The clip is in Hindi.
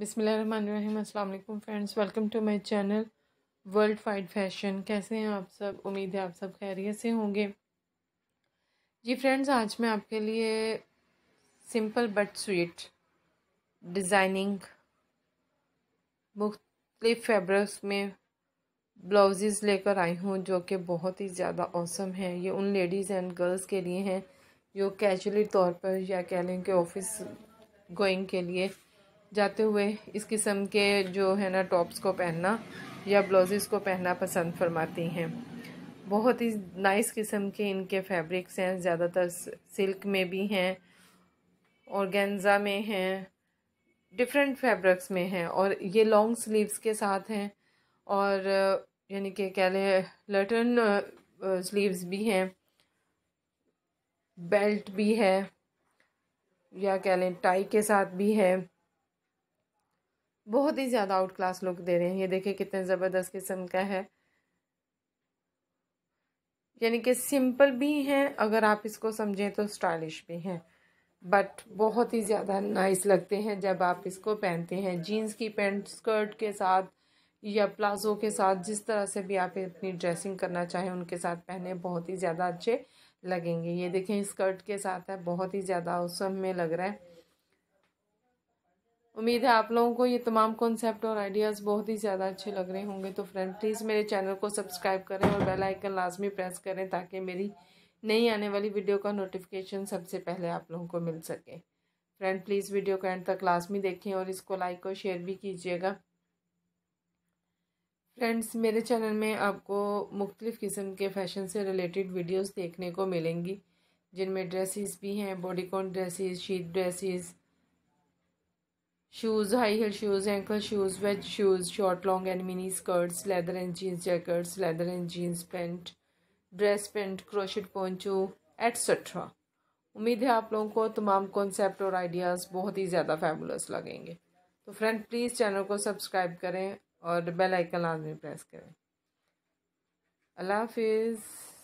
बिसमीम अल्लाम friends welcome to my channel world wide fashion कैसे हैं आप सब उम्मीद है आप सब खैरियत से होंगे जी फ्रेंड्स आज मैं आपके लिए सिंपल बट स्वीट डिज़ाइनिंग मुख्तलिफ फैब्रिक्स में ब्लाउज़ लेकर आई हूँ जो कि बहुत ही ज़्यादा औसम है ये उन लेडीज़ एंड गर्ल्स के लिए हैं जो कैजुअली तौर पर या कह लें कि ऑफिस गोइंग के लिए जाते हुए इस किस्म के जो है ना टॉप्स को पहनना या ब्लाउज़ को पहनना पसंद फरमाती हैं बहुत ही नाइस किस्म के इनके फैब्रिक्स हैं ज़्यादातर सिल्क में भी हैं और गेंजा में हैं डिफरेंट फैब्रिक्स में हैं और ये लॉन्ग स्लीव्स के साथ हैं और यानी कि कह लें लटन स्लीव्स भी हैं बेल्ट भी है या कह लें टाई के साथ भी है बहुत ही ज़्यादा आउट क्लास लुक दे रहे हैं ये देखिए कितने ज़बरदस्त किस्म का है यानी कि सिंपल भी हैं अगर आप इसको समझें तो स्टाइलिश भी हैं बट बहुत ही ज़्यादा नाइस लगते हैं जब आप इसको पहनते हैं जीन्स की पैंट स्कर्ट के साथ या प्लाजो के साथ जिस तरह से भी आप अपनी ड्रेसिंग करना चाहें उनके साथ पहने बहुत ही ज़्यादा अच्छे लगेंगे ये देखें स्कर्ट के साथ है बहुत ही ज़्यादा औसम में लग रहा है उम्मीद है आप लोगों को ये तमाम कॉन्सेप्ट और आइडियाज़ बहुत ही ज़्यादा अच्छे लग रहे होंगे तो फ्रेंड प्लीज़ मेरे चैनल को सब्सक्राइब करें और बेल आइकन लाजमी प्रेस करें ताकि मेरी नई आने वाली वीडियो का नोटिफिकेशन सबसे पहले आप लोगों को मिल सके फ्रेंड प्लीज़ वीडियो को एंड तक लाजमी देखें और इसको लाइक और शेयर भी कीजिएगा फ्रेंड्स मेरे चैनल में आपको मुख्तलिफ़ किस्म के फ़ैशन से रिलेटेड वीडियोज़ देखने को मिलेंगी जिनमें ड्रेसिस भी हैं bodycon dresses sheet dresses shoes high heel shoes ankle shoes wedge shoes short long and mini skirts leather and jeans jackets leather and jeans pant dress pant crochet poncho etcetera उम्मीद है आप लोगों को तमाम कॉन्सेप्ट और आइडियाज़ बहुत ही ज़्यादा फैबुलस लगेंगे तो फ्रेंड प्लीज़ चैनल को सब्सक्राइब करें और बेल आइकन लाजमी प्रेस करें अल्लाह हाफिज़